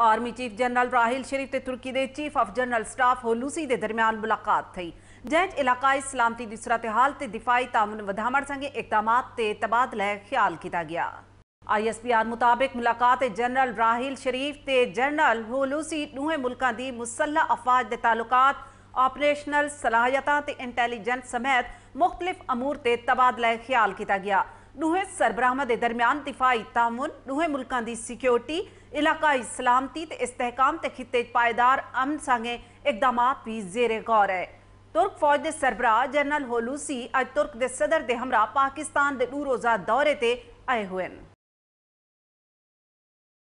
army chief general Raheel Sharif ਤੇ ਤੁਰਕੀ ਦੇ chief of general staff Hulusi ਦੇ ਦਰਮਿਆਨ ਮੁਲਾਕਾਤ થઈ ਜੈਂਟ ਇਲਾਕਾਈ ਸਲਾਮਤੀ ਦੀ ਸੂਰਤ-ਏ-ਹਾਲ ਤੇ ਦਿਫਾਈ ਤਾਮਨ ਵਧਾਵਣ ਸੰਗੇ ਇਕਦਾਮਾਤ ਤੇ ਤਬਾਦਲਾ ਖਿਆਲ ਕੀਤਾ ਗਿਆ आईएसपीआर मुताबिक मुलाकात जनरल राहिल शरीफ ते जनरल होलूसी दोवें मुल्कां दी मुसल्ला अफवाज दे ताल्लुकात ऑपरेशनल सलाहियतां इंटैलीजेंस समेत मुख्तलिफ अमूर ते तबादला ख्याल कीता गया නුහෙ के दरम्यान දිෆායි තාමුන් නුහෙ मुल्क की सिक्योरिटी इलाकई सलामती ते इस्तेहकाम ते खिते पायदार अमन संगे इकदाम भी ज़ेरे गौर है तुर्क फौज के सरबराह जनरल होलूसी अज तुर्क के सदर के हमरा पाकिस्तान के दो रोजा दौरे ते आए हुए हैं